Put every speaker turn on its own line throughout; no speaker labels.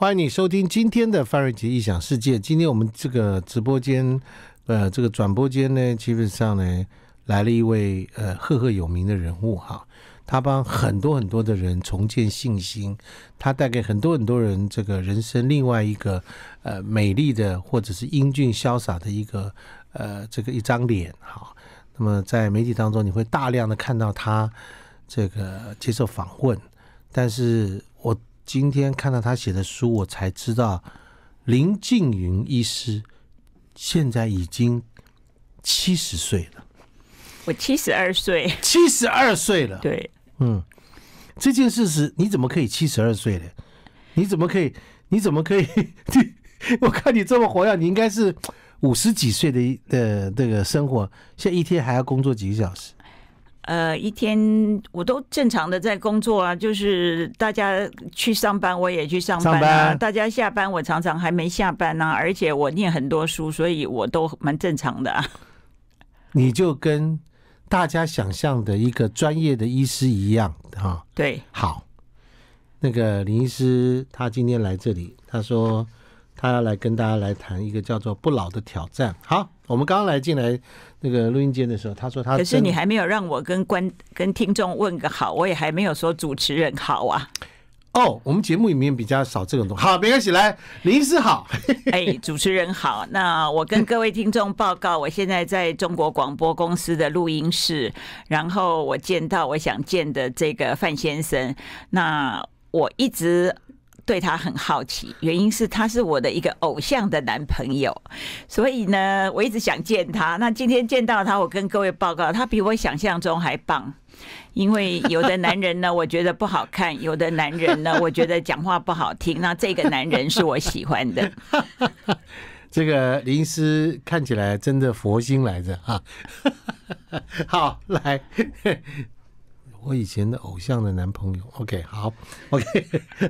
欢迎你收听今天的范瑞杰异想世界。今天我们这个直播间，呃，这个转播间呢，基本上呢，来了一位呃赫赫有名的人物哈。他帮很多很多的人重建信心，他带给很多很多人这个人生另外一个呃美丽的或者是英俊潇洒的一个呃这个一张脸哈。那么在媒体当中，你会大量的看到他这个接受访问，但是。今天看到他写的书，我才知道林静云医师现在已经七十岁了。
我七十二岁，七十二岁了。对，
嗯，这件事是，你怎么可以七十二岁呢？你怎么可以？你怎么可以？我看你这么活跃，你应该是五十几岁的的这个生活，现在一天还要工作几个小时。
呃，一天我都正常的在工作啊，就是大家去上班，我也去上班啊。大家下班，我常常还没下班呢。而且我念很多书，所以我都蛮正常的。啊。
你就跟大家想象的一个专业的医师一样，哈。对，好，那个林医师他今天来这里，他说。他要来跟大家来谈一个叫做不老的挑战。好，我们刚刚来进来那个录音间的时候，他说他可是你还
没有让我跟观跟听众问个好，我也还没有说主持人好啊。哦，我们节目里面比较少这种东。西。好，没关系，来，林医师好，哎，主持人好。那我跟各位听众报告，我现在在中国广播公司的录音室，然后我见到我想见的这个范先生。那我一直。对他很好奇，原因是他是我的一个偶像的男朋友，所以呢，我一直想见他。那今天见到他，我跟各位报告，他比我想象中还棒。因为有的男人呢，我觉得不好看；有的男人呢，我觉得讲话不好听。那这个男人是我喜欢的。
这个林师看起来真的佛心来着啊！好来。我以前的偶像的男朋友，OK，好，OK，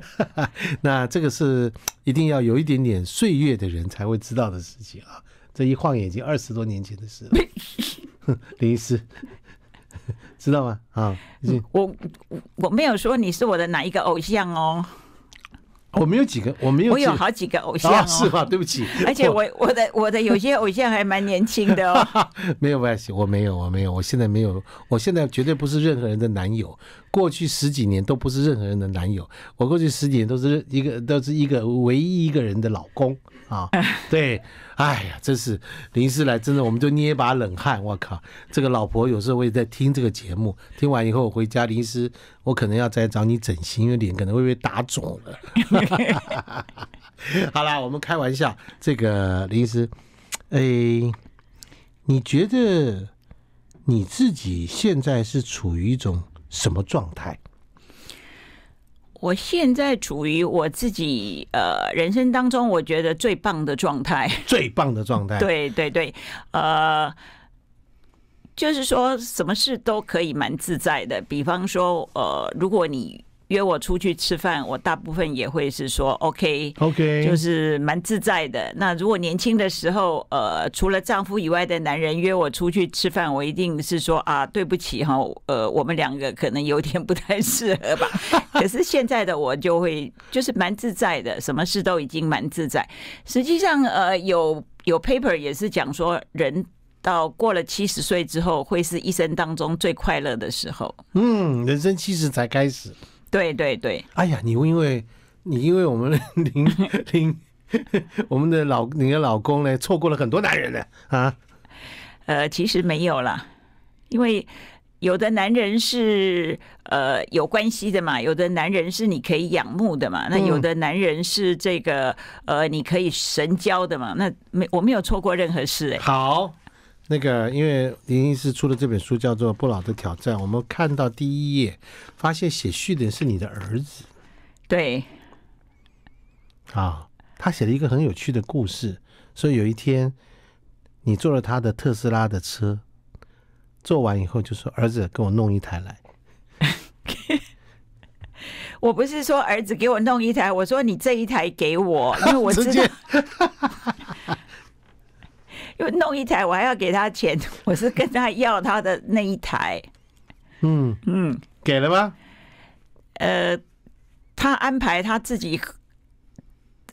那这个是一定要有一点点岁月的人才会知道的事情啊！这一晃眼睛，二十多年前的事了，林医师，知道吗？啊，
我我没有说你是我的哪一个偶像哦。
我没有几个，我没有。我有好几个偶像哦。是吗？对不起。而且我
我的我的有些偶像还蛮年轻的哦。
没有关系，我没有，我没有，我现在没有，我现在绝对不是任何人的男友。过去十几年都不是任何人的男友，我过去十几年都是一个都是一个唯一一个人的老公啊，对。哎呀，真是临时来，真的我们就捏一把冷汗。我靠，这个老婆有时候会在听这个节目，听完以后回家，临时我可能要再找你整形，因为脸可能会被打肿了。好啦，我们开玩笑，这个临时，哎，你觉得你自己现在是处于一种什么状态？
我现在处于我自己呃人生当中，我觉得最棒的状态。
最棒的状态。对
对对，呃，就是说什么事都可以蛮自在的，比方说呃，如果你。约我出去吃饭，我大部分也会是说 OK，OK，就是蛮自在的。那如果年轻的时候，呃，除了丈夫以外的男人约我出去吃饭，我一定是说啊，对不起哈，呃，我们两个可能有点不太适合吧。可是现在的我就会就是蛮自在的，什么事都已经蛮自在。实际上，呃，有有 paper 也是讲说，人到过了七十岁之后，会是一生当中最快乐的时候。
嗯，人生七十才开始。
对对对！
哎呀，你因为，你因为我们林林 我们的老你的老公呢，错过了很多男人呢啊。
呃，其实没有啦，因为有的男人是呃有关系的嘛，有的男人是你可以仰慕的嘛，那有的男人是这个呃你可以神交的嘛，那没我没有错过任何事哎。好。
那个，因为林医师出了这本书，叫做《不老的挑战》。我们看到第一页，发现写序的是你的儿子。对，啊，他写了一个很有趣的故事。所以有一天，你坐了他的特斯拉的车，坐完以后就说：“儿子，给我弄一台来。
”我不是说儿子给我弄一台，我说你这一台给我，因为我知道。就弄一台，我还要给他钱。我是跟他要他的那一台。嗯嗯，给了吗？呃，他安排他自己，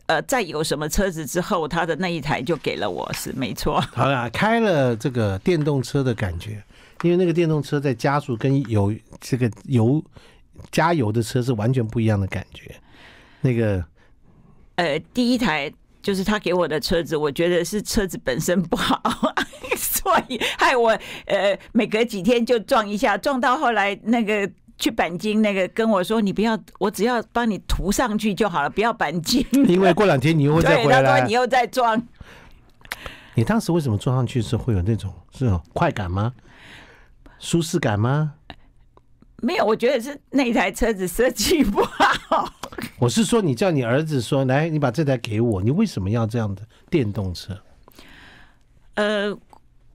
呃，在有什么车子之后，他的那一台就给了我，是没错。好了，开
了这个电动车的感觉，因为那个电动车在加速跟有这个油加油的车是完全不一样的感觉。那个，
呃，第一台。就是他给我的车子，我觉得是车子本身不好，所以害我呃，每隔几天就撞一下，撞到后来那个去钣金，那个跟我说：“你不要，我只要帮你涂上去就好了，不要钣金。”
因为过两天你又再回来，他说你又再撞。你当时为什么撞上去是会有那种是快感吗？舒适感吗？
没有，我觉得是那台车子设计不好。
我是说，你叫你儿子说来，你把这台给我。你为什么要这样的电动车？
呃，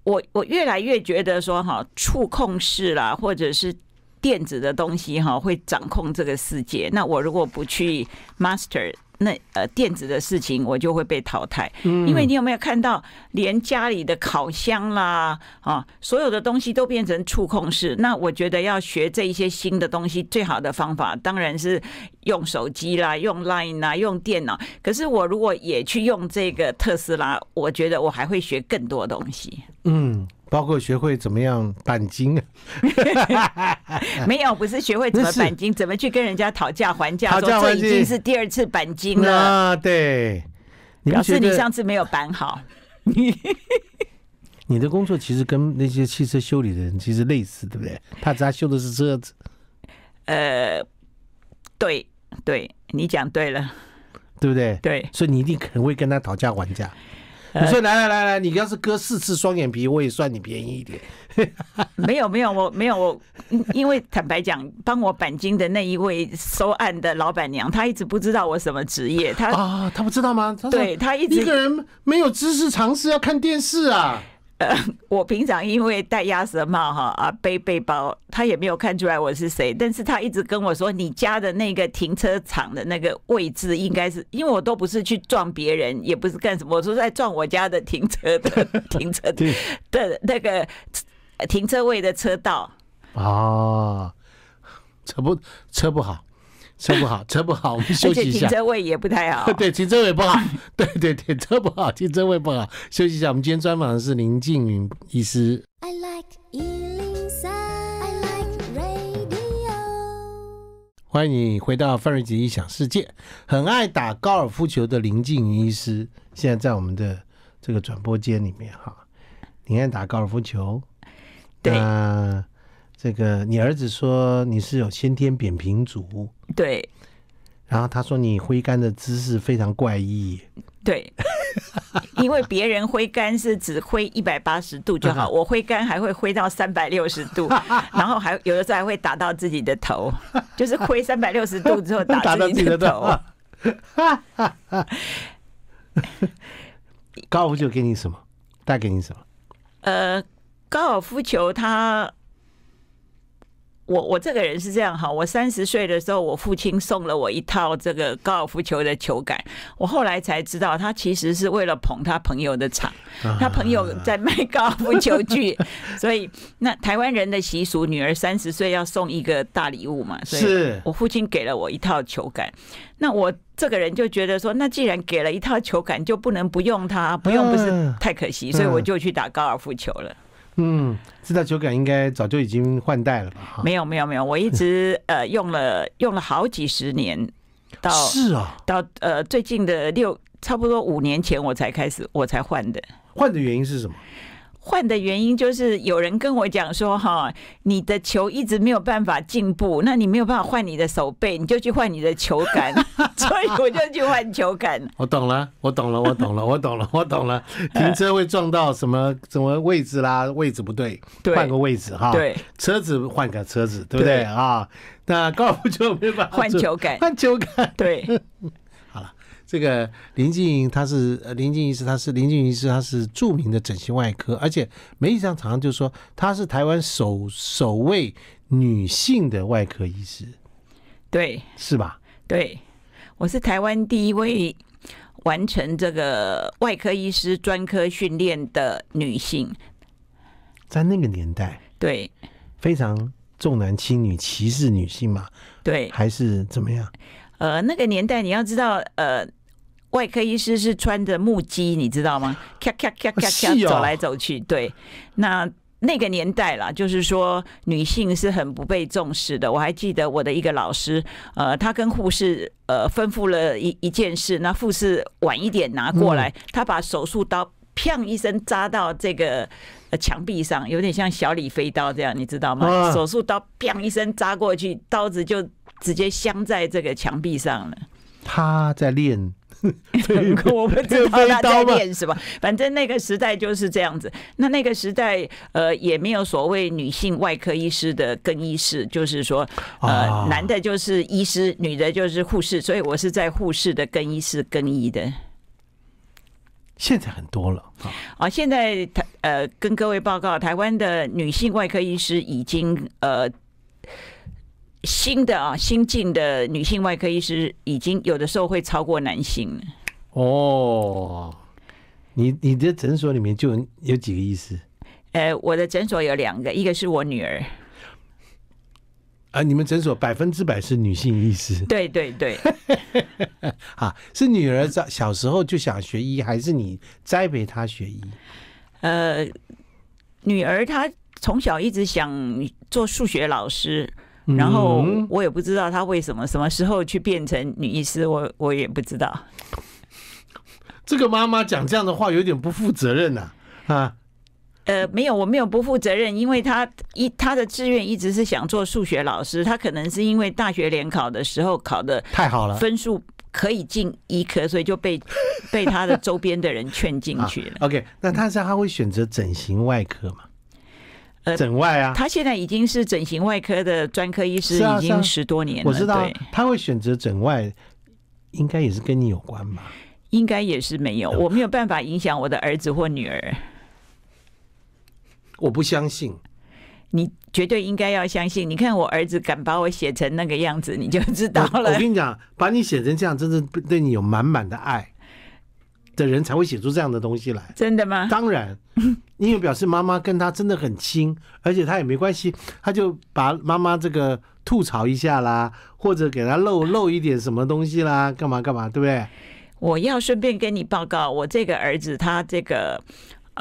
我我越来越觉得说，哈，触控式啦，或者是电子的东西，哈，会掌控这个世界。那我如果不去 master。那呃，电子的事情我就会被淘汰，因为你有没有看到，连家里的烤箱啦啊，所有的东西都变成触控式。那我觉得要学这一些新的东西，最好的方法当然是用手机啦，用 Line 啊，用电脑。可是我如果也去用这个特斯拉，我觉得我还会学更多东西。
嗯。包括学会怎么样钣金，
没有，不是学会怎么钣金，怎么去跟人家讨价还价，说这已经是第二次钣金了。啊，
对，
表示你上次没有钣好。你，
你的工作其实跟那些汽车修理的人其实类似，对不对？他他修的是车子，
呃，对对，你讲对了，
对不对？对，所以你一定很会跟他讨价还价。你
说来来来来，你要是割四次双
眼皮，我也算你便宜一点。
没 有没有，我没有，我，因为坦白讲，帮我钣金的那一位收案的老板娘，她一直不知道我什么职业。她啊，
她不知道吗？对她一直一个人没有知
识常识，要看电视啊。我平常因为戴鸭舌帽哈啊背背包，他也没有看出来我是谁，但是他一直跟我说，你家的那个停车场的那个位置应该是，因为我都不是去撞别人，也不是干什么，我说在撞我家的停车的 停车的的那个停车位的车道。
啊，车不车不好。车不好，车不好，我们休息一下。停车
位也不太好。
对，停车位不好。对对对，车不好，停车位不好，休息一下。我们今天专访的是林静云医师。I like 103, I like radio. 欢迎你回到范瑞吉异想世界。很爱打高尔夫球的林静云医师，现在在我们的这个转播间里面哈。你爱打高尔夫球？对。这个，你儿子说你是有先天扁平足，对。然后他说你挥杆的姿势非常怪异，
对。因为别人挥杆是只挥一百八十度就好，我挥杆还会挥到三百六十度，然后还有的时候还会打到自己的头，就是挥三百六十度之后打 到自己的头。
高尔夫球给你什么？带给你什么？
呃，高尔夫球它。我我这个人是这样哈，我三十岁的时候，我父亲送了我一套这个高尔夫球的球杆，我后来才知道，他其实是为了捧他朋友的场，他朋友在卖高尔夫球具，所以那台湾人的习俗，女儿三十岁要送一个大礼物嘛，所以我父亲给了我一套球杆，那我这个人就觉得说，那既然给了一套球杆，就不能不用它，不用不是太可惜，所以我就去打高尔夫球了。
嗯，知道酒感应该早就已经换代了吧？
没有，没有，没有，我一直 呃用了用了好几十年，到是啊，到呃最近的六差不多五年前我才开始我才换的，换的原因是什么？换的原因就是有人跟我讲说，哈，你的球一直没有办法进步，那你没有办法换你的手背，你就去换你的球杆，所以我就去换球杆。
我懂了，我懂了，我懂了，我懂了，我懂了。停车会撞到什么什么位置啦？位置不对，换个位置哈。对，车子换个车子，对不对啊？那高尔夫球没办法换球杆，换球杆对。这个林静怡，她是呃，林静怡是她是林静怡是她是著名的整形外科，而且媒体上常常就说她是台湾首首位女性的外科医师，
对，是吧？对，我是台湾第一位完成这个外科医师专科训练的女性，
在那个年代，对，非常重男轻女、歧视女性嘛？对，还是怎么样？
呃，那个年代你要知道，呃。外科医师是穿着木屐，你知道吗？咔咔咔咔咔，走来走去。对，那那个年代啦，就是说女性是很不被重视的。我还记得我的一个老师，呃，他跟护士呃吩咐了一一件事，那护士晚一点拿过来，他把手术刀砰一声扎到这个墙壁上，有点像小李飞刀这样，你知道吗？手术刀砰一声扎过去，刀子就直接镶在这个墙壁上了。
他在练。我们
知道他在练是吧？反正那个时代就是这样子。那那个时代，呃，也没有所谓女性外科医师的更衣室，就是说，呃，男的就是医师，女的就是护士。所以我是在护士的更衣室更衣的。
现在很多了
啊！啊，现在台呃，跟各位报告，台湾的女性外科医师已经呃。新的啊，新进的女性外科医师已经有的时候会超过男性了。
哦，你你的诊所里面就有几个医师？
呃，我的诊所有两个，一个是我女儿。
啊，你们诊所百分之百是女性医师？
对对对。
啊，是女儿在小时候就想学医，还是你栽培她学医？
呃，女儿她从小一直想做数学老师。然后我也不知道他为什么什么时候去变成女医师，我我也不知道。这个妈妈讲这样的话有点不负责任呐，啊？呃，没有，我没有不负责任，因为他一他的志愿一直是想做数学老师，他可能是因为大学联考的时候考的太好了，分数可以进医科，所以就被被他的周边的人劝进 去了。
OK，那他是他会选择整形外科吗？呃，整外啊，他
现在已经是整形外科的专科医师，已经十多年了。我知道，他
会选择整外，应该也是跟你有关吧？
应该也是没有，我没有办法影响我的儿子或女儿。我不相信，你绝对应该要相信。你看我儿子敢把我写成那个样子，你就知道了。我跟
你讲，把你写成这样，真正对你有满满的爱。的人才会写出这样的东西来，真的吗？当然，因为表示妈妈跟他真的很亲，而且他也没关系，他就把妈妈这个吐槽一下啦，或者给他露露一点什么东西啦，干嘛干嘛，对不对？
我要顺便跟你报告，我这个儿子他这个。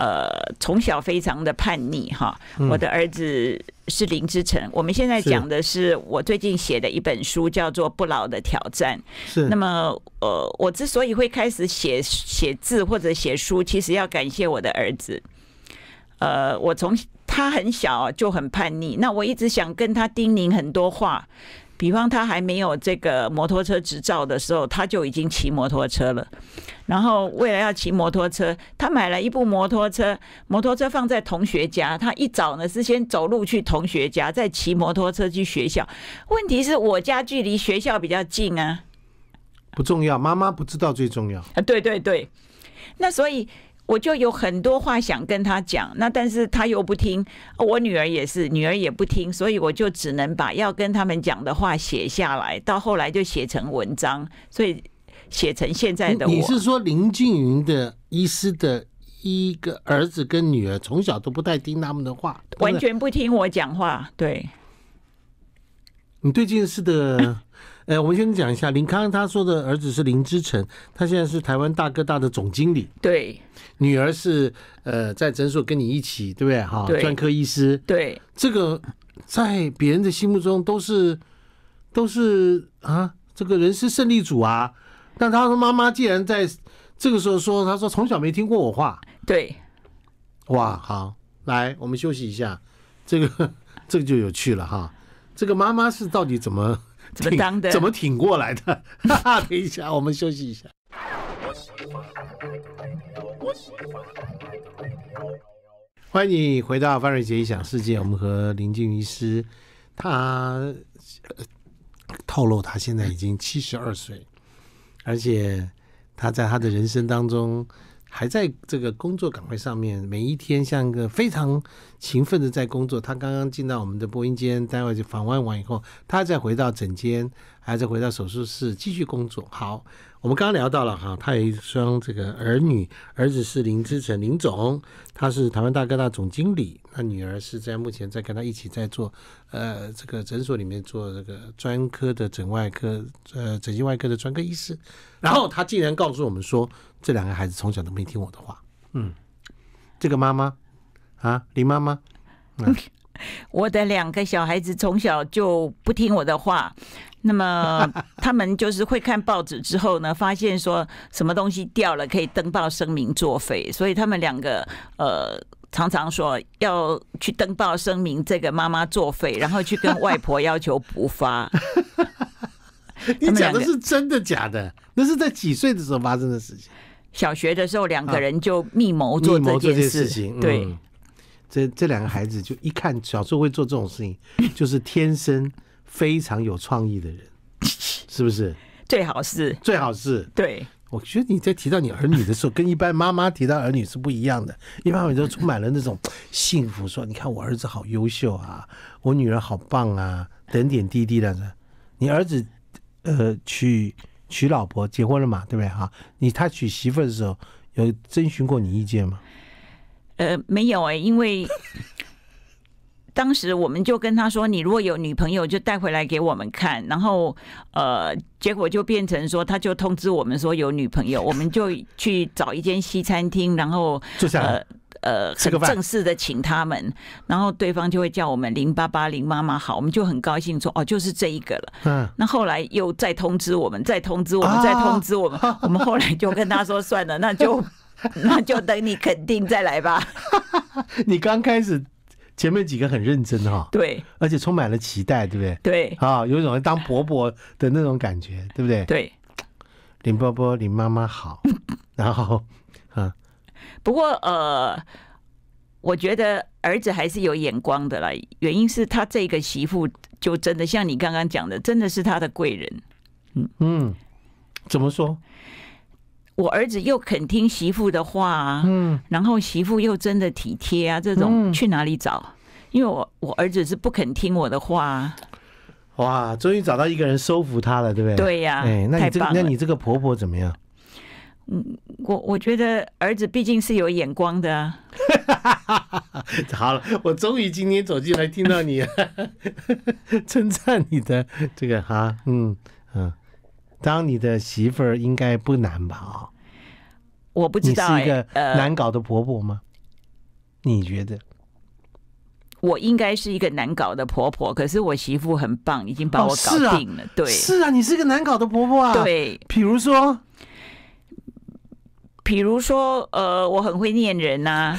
呃，从小非常的叛逆哈，我的儿子是林志晨。我们现在讲的是我最近写的一本书，叫做《不老的挑战》。是，那么呃，我之所以会开始写写字或者写书，其实要感谢我的儿子。呃，我从他很小就很叛逆，那我一直想跟他叮咛很多话。比方他还没有这个摩托车执照的时候，他就已经骑摩托车了。然后为了要骑摩托车，他买了一部摩托车，摩托车放在同学家。他一早呢是先走路去同学家，再骑摩托车去学校。问题是我家距离学校比较近啊，
不重要，妈妈不知道最重要
啊。对对对，那所以。我就有很多话想跟他讲，那但是他又不听。我女儿也是，女儿也不听，所以我就只能把要跟他们讲的话写下来，到后来就写成文章。所以写成现在的我。你是
说林静云的医师的一个儿子跟女儿，从小
都不太听他们的话，完全不听我讲话。对，
你对这件事的。哎，我们先讲一下林康，他说的儿子是林之成，他现在是台湾大哥大的总经理。对，女儿是呃在诊所跟你一起，对不对？哈，专科医师。对，这个在别人的心目中都是都是啊，这个人是胜利主啊。但他说妈妈既然在这个时候说，他说从小没听过我话。对，哇，好，来，我们休息一下，这个 这个就有趣了哈。这个妈妈是到底怎么？怎么当的？怎么挺过来的？哈哈！等一下，我们休息一下。欢迎你回到范瑞杰想世界。我们和林俊医师他透露，他现在已经七十二岁，而且他在他的人生当中，还在这个工作岗位上面，每一天像个非常。勤奋的在工作。他刚刚进到我们的播音间，待会就访问完以后，他再回到诊间，还是回到手术室继续工作。好，我们刚刚聊到了哈，他有一双这个儿女，儿子是林志成林总，他是台湾大哥大总经理。他女儿是在目前在跟他一起在做，呃，这个诊所里面做这个专科的整外科，呃，整形外科的专科医师。然后他竟然告诉我们说，这两个孩子从小都没听我的话。嗯，这个妈妈。啊，李妈妈，
我的两个小孩子从小就不听我的话。那么 他们就是会看报纸之后呢，发现说什么东西掉了可以登报声明作废，所以他们两个呃常常说要去登报声明这个妈妈作废，然后去跟外婆要求补发。你讲的是
真的假的？
那是在几岁的时候发生的事情？小学的时候，两个人就密谋做这件事情，对。
这这两个孩子就一看小时候会做这种事情，就是天生非常有创意的人，是不是？最好是，最好是。对，我觉得你在提到你儿女的时候，跟一般妈妈提到儿女是不一样的。一般妈妈充满了那种幸福，说你看我儿子好优秀啊，我女儿好棒啊，点点滴滴的。你儿子呃，娶娶老婆结婚了嘛，对不对？哈，你他娶媳妇的时候有征询过你意见吗？
呃，没有哎，因为 当时我们就跟他说，你如果有女朋友，就带回来给我们看。然后，呃，结果就变成说，他就通知我们说有女朋友，我们就去找一间西餐厅，然后呃呃正式的请他们。然后对方就会叫我们“零八八零妈妈”，好，我们就很高兴说，哦，就是这一个了。嗯，那后来又再通知我们，再通知我们，再通知我们。我们后来就跟他说，算了，那就。那就等你肯定再来吧。你
刚开始前面几个很认真哈，对，而且充满了期待，对不对？对，啊，有一种当伯伯的那种感觉，对不对？对，林伯伯、林妈妈好。然后，嗯，
不过呃，我觉得儿子还是有眼光的啦。原因是他这个媳妇就真的像你刚刚讲的，真的是他的贵人。
嗯嗯，怎么说？
我儿子又肯听媳妇的话，嗯，然后媳妇又真的体贴啊，这种去哪里找？因为我我儿子是不肯听我的话，哇，
终于找到一个人收服他了，对不对？对呀，哎，那你这那你这个婆婆怎么样？
嗯，我我觉得儿子毕竟是有眼光的。
好了，我终于今天走进来听到你 称赞你的这个哈，嗯嗯。当你的媳妇儿应该不难吧？
我不知道。你是一个难
搞的婆婆吗？你觉得？
我应该是一个难搞的婆婆，可是我媳妇很棒，已经把我搞定了。对，是啊，你是一个难搞的婆婆啊。对，比如说，比如说，呃，我很会念人呐。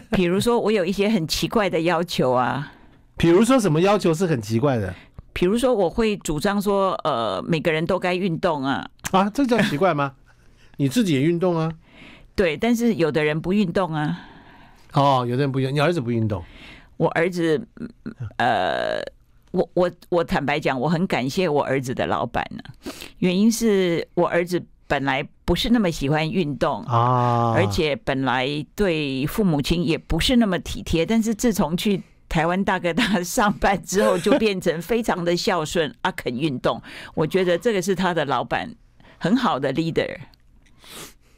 比如说，我有一些很奇怪的要求啊。比如说，什么要求是很奇怪的？比如说，我会主张说，呃，每个人都该运动啊。啊，这叫奇怪吗？你自己也运动啊。对，但是有的人不运动啊。哦，有的人不运，你儿子不运动。我儿子，呃，我我我坦白讲，我很感谢我儿子的老板呢。原因是我儿子本来不是那么喜欢运动啊，而且本来对父母亲也不是那么体贴，但是自从去。台湾大哥大上班之后就变成非常的孝顺，阿肯运动，我觉得这个是他的老板很好的 leader。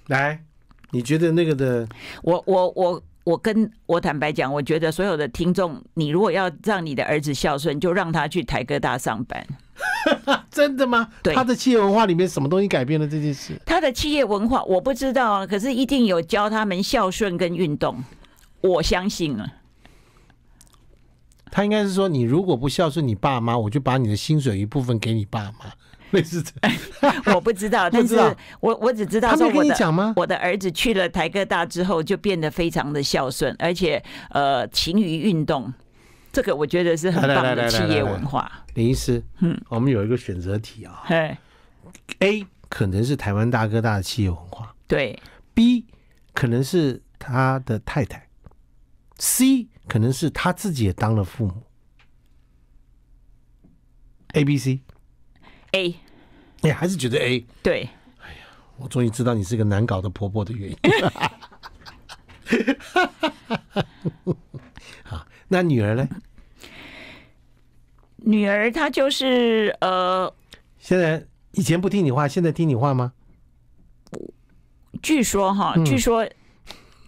来，
你觉得那个的？
我我我我跟我坦白讲，我觉得所有的听众，你如果要让你的儿子孝顺，就让他去台哥大上班。真的吗？
他的企业文化里面什么东西改变了这件事？
他的企业文化我不知道啊，可是一定有教他们孝顺跟运动，我相信了。
他应该是说，你如果不孝顺你爸妈，我就把你的薪水一部分给你爸妈，类似
这。我 不知道，但是我我只知道。他没跟你讲吗？我的儿子去了台科大之后，就变得非常的孝顺，而且呃，勤于运动。这个我觉得是很棒的企业文化。
李医师，嗯，我们有一个选择题啊。
对。A
可能是台湾大哥大的企业文化。对。B 可能是他的太太。C。可能是他自己也当了父母。A、B、C，A，你还是觉得
A？对。哎
呀，我终于知道你是个难搞的婆婆的原因。好，那女儿呢？
女儿她就是呃，现在以
前不听你话，现在听你话吗？
据说哈，据说。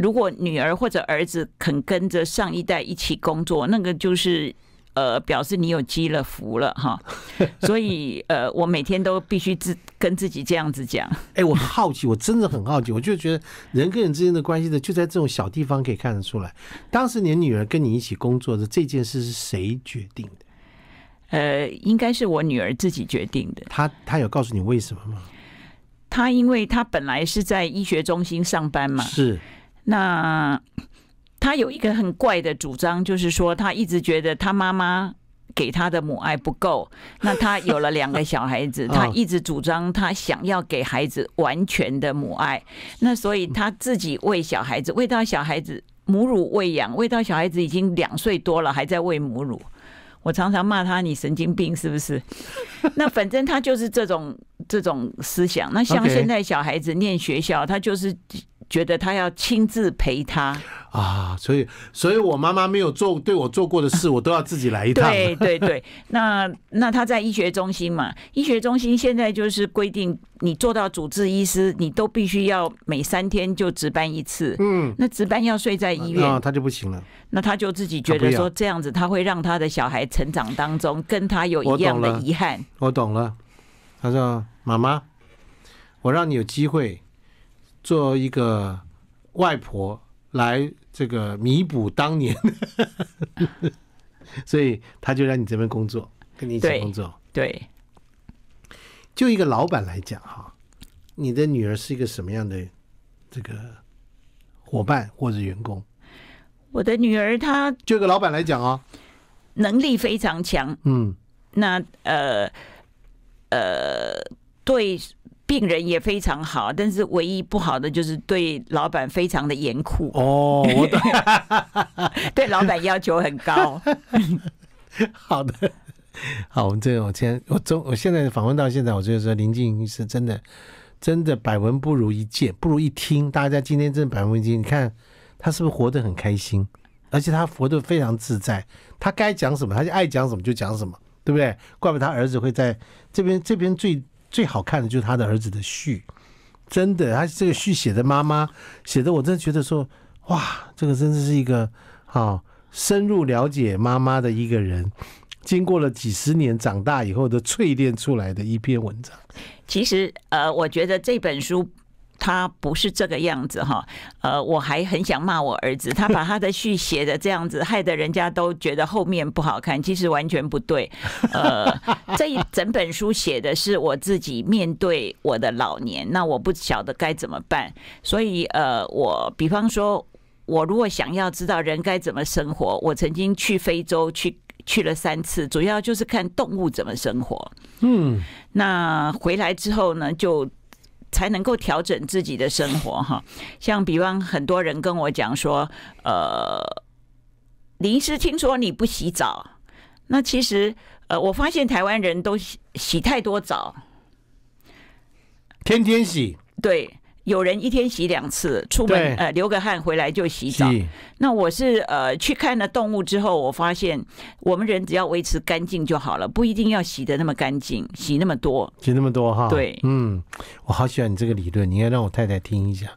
如果女儿或者儿子肯跟着上一代一起工作，那个就是呃，表示你有积了福了哈。所以呃，我每天都必须自跟自己这样子讲。
哎，我好奇，我真的很好奇，我就觉得人跟人之间的关系呢，就在这种小地方可以看得出来。当时你女儿跟你一起工作的这件事是谁决定
的？呃，应该是我女儿自己决定
的。她她有告诉你为什么吗？
她因为她本来是在医学中心上班嘛，是。那他有一个很怪的主张，就是说他一直觉得他妈妈给他的母爱不够。那他有了两个小孩子，他一直主张他想要给孩子完全的母爱。那所以他自己喂小孩子，喂到小孩子母乳喂养，喂到小孩子已经两岁多了还在喂母乳。我常常骂他，你神经病是不是？那反正他就是这种。这种思想，那像现在小孩子念学校，他就是觉得他要亲自陪他
啊，所以，所以我妈妈没有做对我做过的事，我都要自己来一趟。对对对，
那那他在医学中心嘛，医学中心现在就是规定，你做到主治医师，你都必须要每三天就值班一次。嗯，那值班要睡在医院，
他就不行了。
那他就自己觉得说这样子，他会让他的小孩成长当中跟他有一样的遗憾。
我懂了，他说。妈妈，我让你有机会做一个外婆，来这个弥补当年。所以他就让你这边工作，跟你一起工作。对，就一个老板来讲，哈，你的女儿是一个什么样的这个伙伴或者员工？
我的女儿她就一个老板来讲啊，能力非常强。嗯，那呃呃。对病人也非常好，但是唯一不好的就是对老板非常的严酷哦，对老板要求很高。好的，
好，我们这个我天我中我现在访问到现在，我就是说林静是真的，真的百闻不如一见，不如一听。大家今天真的百闻一惊，你看他是不是活得很开心，而且他活得非常自在，他该讲什么他就爱讲什么就讲什么，对不对？怪不得他儿子会在这边，这边最。最好看的就是他的儿子的序，真的，他这个序写的妈妈写的，我真的觉得说，哇，这个真的是一个啊，深入了解妈妈的一个人，经过了几十年长大以后的淬炼出来的一篇文章。
其实，呃，我觉得这本书。他不是这个样子哈，呃，我还很想骂我儿子，他把他的序写的这样子，害得人家都觉得后面不好看，其实完全不对。呃，这一整本书写的是我自己面对我的老年，那我不晓得该怎么办，所以呃，我比方说我如果想要知道人该怎么生活，我曾经去非洲去去了三次，主要就是看动物怎么生活。嗯，那回来之后呢，就。才能够调整自己的生活哈，像比方很多人跟我讲说，呃，临时听说你不洗澡，那其实呃，我发现台湾人都洗洗太多澡，
天天洗，
对。有人一天洗两次，出门呃流个汗回来就洗澡。那我是呃去看了动物之后，我发现我们人只要维持干净就好了，不一定要洗的那么干净，洗那么多。
洗那么多哈？对，嗯，我好喜欢你这个理论，你应该让我太太听一下。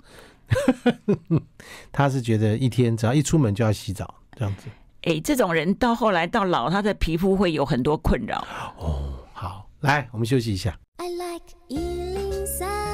他是觉得一天只要一出门就要洗澡，这样子。
哎，这种人到后来到老，他的皮肤会有很多困扰。哦，
好，来，我们休息一下。I like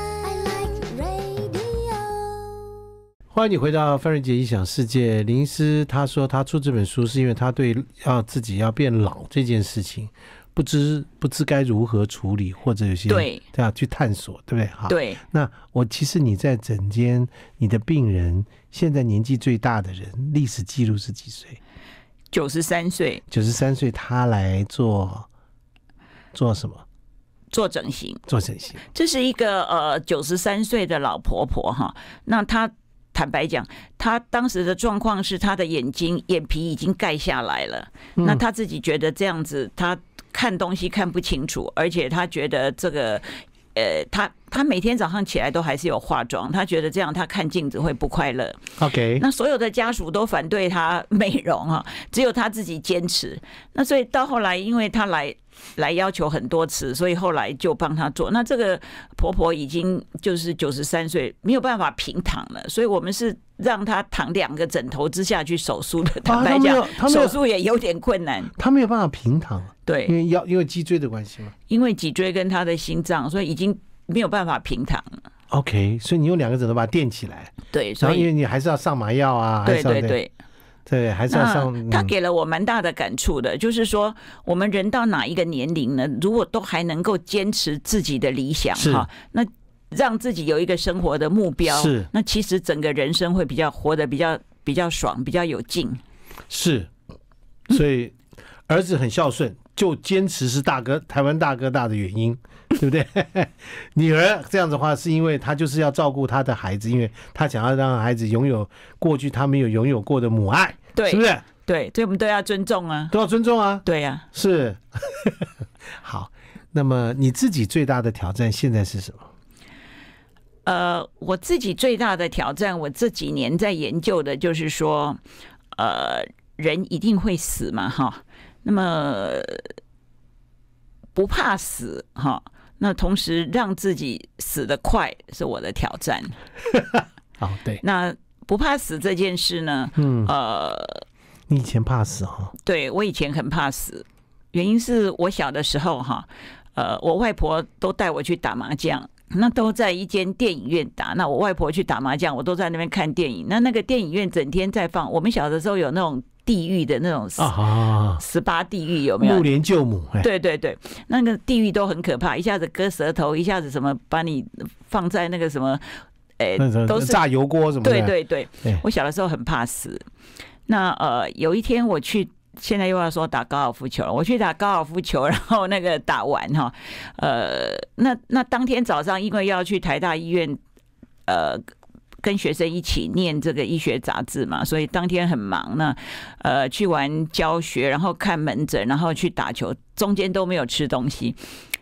欢迎你回到范瑞杰异想世界。林医他说，他出这本书是因为他对要自己要变老这件事情，不知不知该如何处理，或者有些对这要去探索，对不对？哈，对。那我其实你在整间你的病人，现在年纪最大的人，历史记录是几岁？
九十三岁。
九十三岁，他来做做
什么？做整形。做整形。这是一个呃九十三岁的老婆婆哈，那她。坦白讲，他当时的状况是他的眼睛眼皮已经盖下来了，那他自己觉得这样子，他看东西看不清楚，而且他觉得这个，呃，他。她每天早上起来都还是有化妆，她觉得这样她看镜子会不快乐。OK，那所有的家属都反对她美容啊，只有她自己坚持。那所以到后来，因为她来来要求很多次，所以后来就帮她做。那这个婆婆已经就是九十三岁，没有办法平躺了，所以我们是让她躺两个枕头之下去手术的。坦白有，手术也有点困难，
她没有办法平躺。对，因为腰因为脊椎的关系嘛。
因为脊椎跟她的心脏，所以已经。没有办法平躺
，OK，所以你用两个枕头把它垫起来。
对，所以你
还是要上麻药啊。对对对，对，还是要上。他给
了我蛮大的感触的，就是说，我们人到哪一个年龄呢？如果都还能够坚持自己的理想，哈，那让自己有一个生活的目标，是那其实整个人生会比较活得比较比较爽，比较有劲。
是，所以儿子很孝顺，就坚持是大哥台湾大哥大的原因。对不对？女儿这样子的话，是因为她就是要照顾她的孩子，因为她想要让孩子拥有过去她没有拥有过的母爱，
是不是？对，以我们都要尊重啊，都要尊重啊。对呀，是。
好，那么你自己最大的挑战现在是什么？
呃，我自己最大的挑战，我这几年在研究的就是说，呃，人一定会死嘛，哈，那么不怕死，哈。那同时让自己死的快是我的挑战。哦，对，那不怕死这件事呢？嗯，呃，
你以前怕死哈？
对，我以前很怕死，原因是我小的时候哈，呃，我外婆都带我去打麻将，那都在一间电影院打。那我外婆去打麻将，我都在那边看电影。那那个电影院整天在放，我们小的时候有那种。地狱的那种啊，十八地狱有没有？不连
舅母，对对
对，那个地狱都很可怕，一下子割舌头，一下子什么把你放在那个什么，哎，都是炸油锅什么？对对对，我小的时候很怕死。那呃，有一天我去，现在又要说打高尔夫球了，我去打高尔夫球，然后那个打完哈，呃，那那当天早上因为要去台大医院，呃。跟学生一起念这个医学杂志嘛，所以当天很忙。那呃，去完教学，然后看门诊，然后去打球，中间都没有吃东西。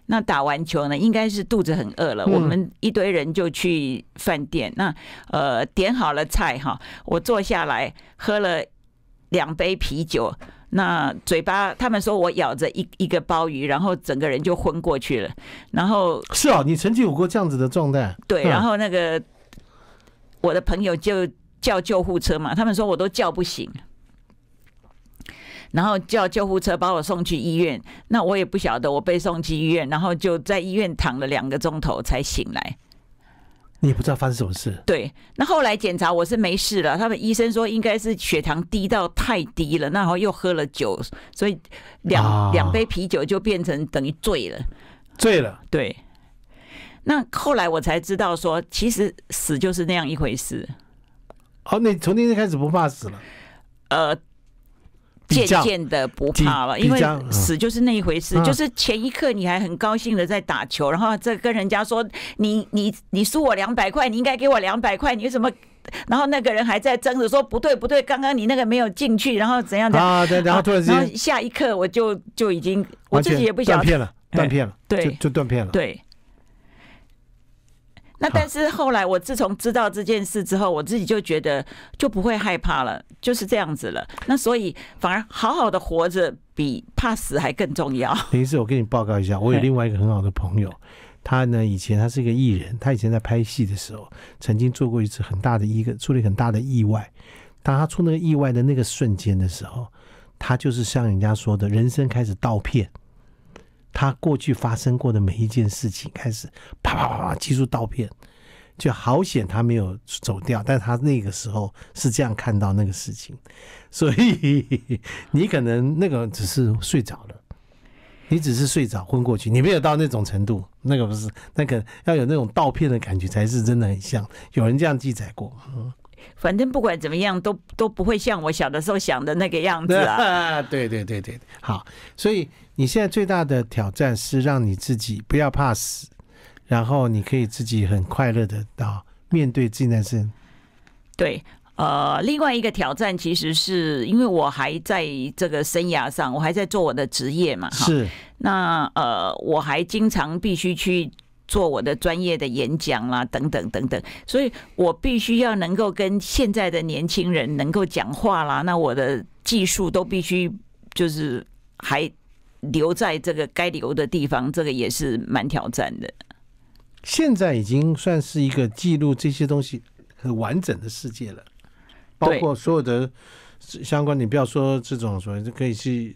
那打完球呢，应该是肚子很饿了。我们一堆人就去饭店。那呃，点好了菜哈，我坐下来喝了两杯啤酒。那嘴巴他们说我咬着一一个鲍鱼，然后整个人就昏过去了。然后
是啊，你曾经有过这样子的状态？对，然
后那个。我的朋友就叫救护车嘛，他们说我都叫不醒，然后叫救护车把我送去医院，那我也不晓得我被送去医院，然后就在医院躺了两个钟头才醒来。
你也不知道发生什么事。
对，那后来检查我是没事了，他们医生说应该是血糖低到太低了，然后又喝了酒，所以两两杯啤酒就变成等于醉了，醉了，对。那后来我才知道，说其实死就是那样一回事。哦，那从那天开始不怕死了？呃，渐渐的不怕了，因为死就是那一回事。就是前一刻你还很高兴的在打球，然后再跟人家说：“你你你输我两百块，你应该给我两百块。”你为什么？然后那个人还在争着说：“不对不对，刚刚你那个没有进去。”然后怎样？啊，对，然后突然间，然后下一刻我就就已经，我自己也不想断片了，
断片了，对，就断片了，
对。那但是后来我自从知道这件事之后，我自己就觉得就不会害怕了，就是这样子了。那所以反而好好的活着比怕死还更重要。
等于是我跟你报告一下，我有另外一个很好的朋友，他呢以前他是一个艺人，他以前在拍戏的时候曾经做过一次很大的一个出了很大的意外。当他出那个意外的那个瞬间的时候，他就是像人家说的，人生开始倒片。他过去发生过的每一件事情，开始啪啪啪啪击出刀片，就好险他没有走掉。但他那个时候是这样看到那个事情，所以你可能那个只是睡着了，你只是睡着昏过去，你没有到那种程度。那个不是，那个要有那种刀片的感觉才是真的很像。有人这样记载过。
反正不管怎么样，都都不会像我小的时候想的那个样子啊！对对对对，
好。所以你现在最大的挑战是让你自己不要怕死，然后你可以自己很快乐的到面对己件生。
对，呃，另外一个挑战其实是因为我还在这个生涯上，我还在做我的职业嘛。是，那呃，我还经常必须去。做我的专业的演讲啦，等等等等，所以我必须要能够跟现在的年轻人能够讲话啦。那我的技术都必须就是还留在这个该留的地方，这个也是蛮挑战的。
现在已经算是一个记录这些东西很完整的世界了，包括所有的相关。你不要说这种，所以可以去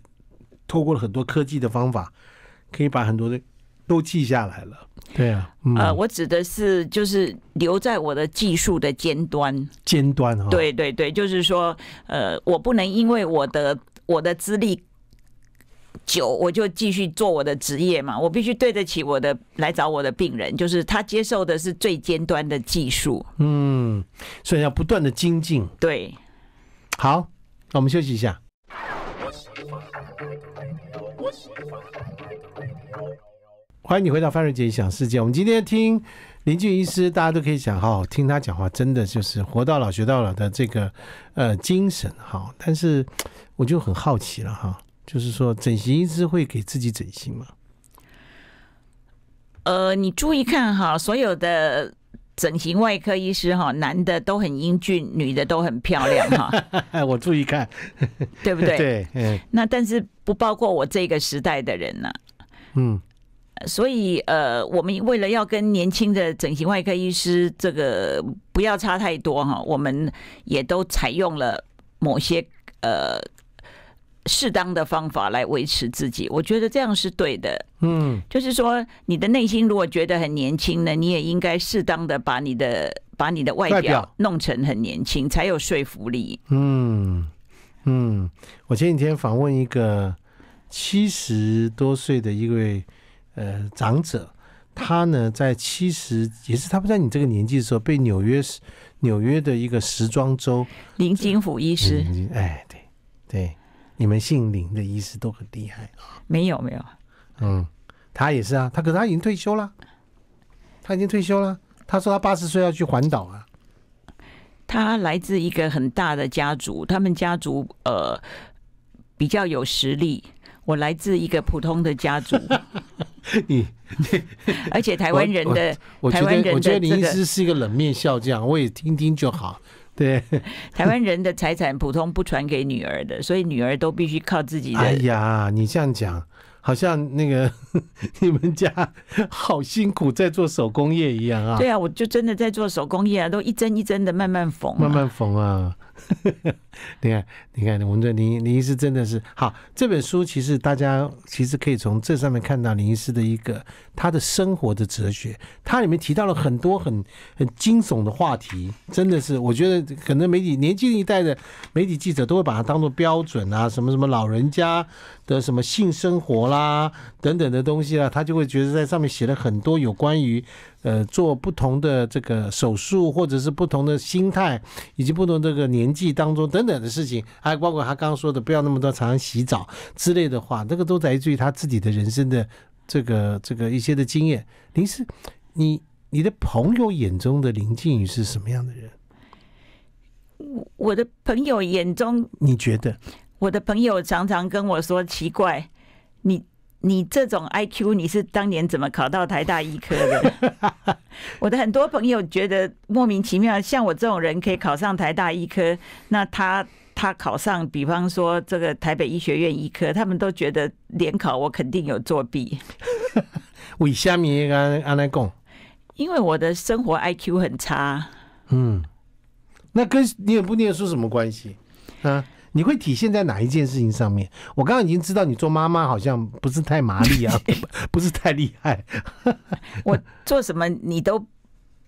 透过了很多科技的方法，可以把很多的。都记下来了，对啊，
呃，我指的是就是留在我的技术的尖端，
尖端哈，
对对对，就是说，呃，我不能因为我的我的资历久，我就继续做我的职业嘛，我必须对得起我的来找我的病人，就是他接受的是最尖端的技术，
嗯，所以要不断的精进，对，好，那我们休息一下。欢迎你回到范瑞杰想世界。我们今天听林俊医师，大家都可以讲，哈，听他讲话真的就是活到老学到老的这个呃精神，哈。但是我就很好奇了，哈，就是说整形医师会给自己整形吗？
呃，你注意看哈，所有的整形外科医师哈，男的都很英俊，女的都很漂亮，哈。
哎，我注意看，对不对？
对。那但是不包括我这个时代的人呢？嗯。所以，呃，我们为了要跟年轻的整形外科医师这个不要差太多哈，我们也都采用了某些呃适当的方法来维持自己。我觉得这样是对的。嗯，就是说，你的内心如果觉得很年轻呢，你也应该适当的把你的把你的外表弄成很年轻，才有说服力。嗯嗯，
我前几天访问一个七十多岁的一位。呃，长者他呢，在七十也是他不在你这个年纪的时候，被纽约纽约的一个时装周
林金甫医师，哎，
对对，你们姓林的医师都很厉害。没有没有，嗯，他也是啊，他可是他已经退休了，他已经退休了。他说他八十岁要去环岛啊。
他来自一个很大的家族，他们家族呃比较有实力。我来自一个普通的家族，你，而且台湾人的，我觉得我觉得林芝是
一个冷面笑匠，我也听听就好。对，
台湾人的财产普通不传给女儿的，所以女儿都必须靠自己。哎
呀，你这样讲，好像那个你们家好辛苦在做手工业一样啊。对
啊，我就真的在做手工业啊，都一针一针的慢慢缝，慢
慢缝啊。你看，你看，我们这林林医师真的是好。这本书其实大家其实可以从这上面看到林医师的一个他的生活的哲学。它里面提到了很多很很惊悚的话题，真的是我觉得可能媒体年轻一代的媒体记者都会把它当做标准啊，什么什么老人家的什么性生活啦等等的东西啊，他就会觉得在上面写了很多有关于。呃，做不同的这个手术，或者是不同的心态，以及不同这个年纪当中等等的事情，还包括他刚刚说的不要那么多常常洗澡之类的话，这个都来自于他自己的人生的这个这个一些的经验。林氏，你你的朋友眼中的林静宇是什么样的人？
我的朋友眼中，你觉得我的朋友常常跟我说奇怪，你。你这种 IQ，你是当年怎么考到台大医科的？我的很多朋友觉得莫名其妙，像我这种人可以考上台大医科，那他他考上，比方说这个台北医学院医科，他们都觉得联考我肯定有作弊。
为虾米干安来讲？
因为我的生活 IQ 很差。
嗯，那跟念不念书什么关系？啊？你会体现在哪一件事情上面？我刚刚已经知道你做妈妈好像不是太麻利啊，不是太厉
害。我做什么你都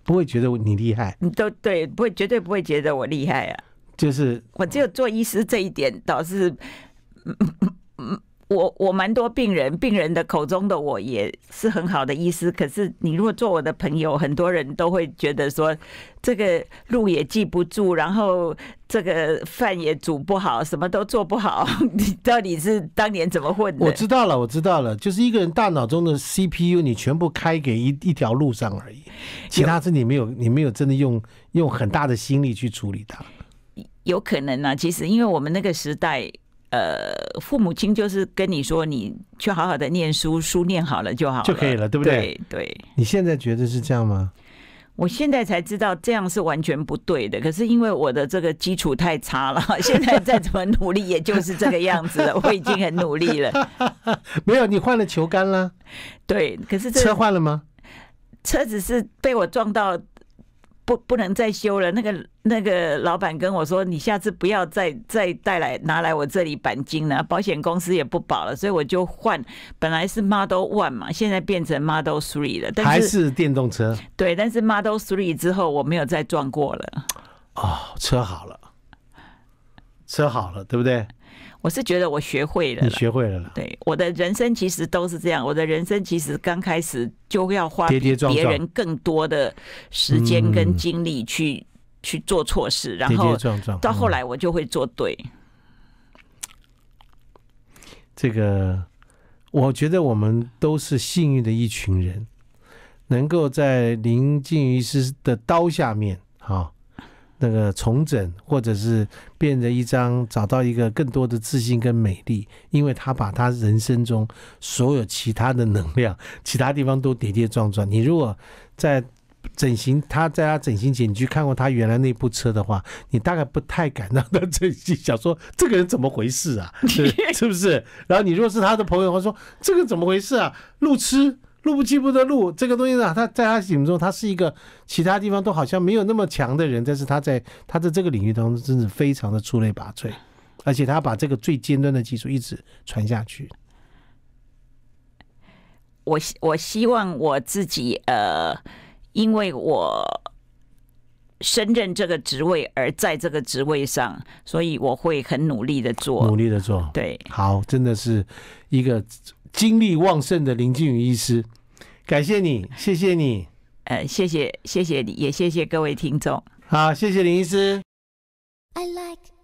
不会觉得你厉害，你都对，不会，绝对不会觉得我厉害啊。就是我只有做医师这一点倒是。我我蛮多病人，病人的口中的我也是很好的医师。可是你如果做我的朋友，很多人都会觉得说，这个路也记不住，然后这个饭也煮不好，什么都做不好。你到底是当年怎么混的？我知
道了，我知道了，就是一个人大脑中的 CPU，你全部开给一一条路上而已，其他是你没有，你没有真的用用很大的心力去处理它。
有可能呢，其实因为我们那个时代。呃，父母亲就是跟你说，你去好好的念书，书念好了就好就可以了，对不对？对，
你现在觉得是这样吗？
我现在才知道这样是完全不对的。可是因为我的这个基础太差了，现在再怎么努力也就是这个样子了。我已经很努力了，
没有你换了球杆了，对，可是车换了吗？
车子是被我撞到。不不能再修了，那个那个老板跟我说，你下次不要再再带来拿来我这里钣金了，保险公司也不保了，所以我就换，本来是 Model One 嘛，现在变成 Model Three 了，但是还是
电动车？
对，但是 Model Three 之后我没有再撞过了。哦，车好了，
车好了，对不对？我
是觉得我学会了，你学会了对，我的人生其实都是这样。我的人生其实刚开始就要花别人更多的时间跟精力去去做错事，然后到后来我就会做对。
这个，我觉得我们都是幸运的一群人，能够在林静于师的刀下面啊。那个重整，或者是变得一张，找到一个更多的自信跟美丽，因为他把他人生中所有其他的能量，其他地方都跌跌撞撞。你如果在整形，他在他整形前你去看过他原来那部车的话，你大概不太敢让他整形，想说这个人怎么回事啊？是不是？然后你如果是他的朋友，会说这个怎么回事啊？路痴。路不记不得路，这个东西呢，他在他心目中，他是一个其他地方都好像没有那么强的人，但是他在他在这个领域当中，真是非常的出类拔萃，而且他把这个最尖端的技术一直传下去。
我我希望我自己，呃，因为我深任这个职位而在这个职位上，所以我会很努力的做，努力的
做，对，好，真的是一个。精力旺盛的林静宇医师，
感谢你，谢谢你。呃，谢谢，谢谢你，也谢谢各位听众。好，谢谢林医师。I like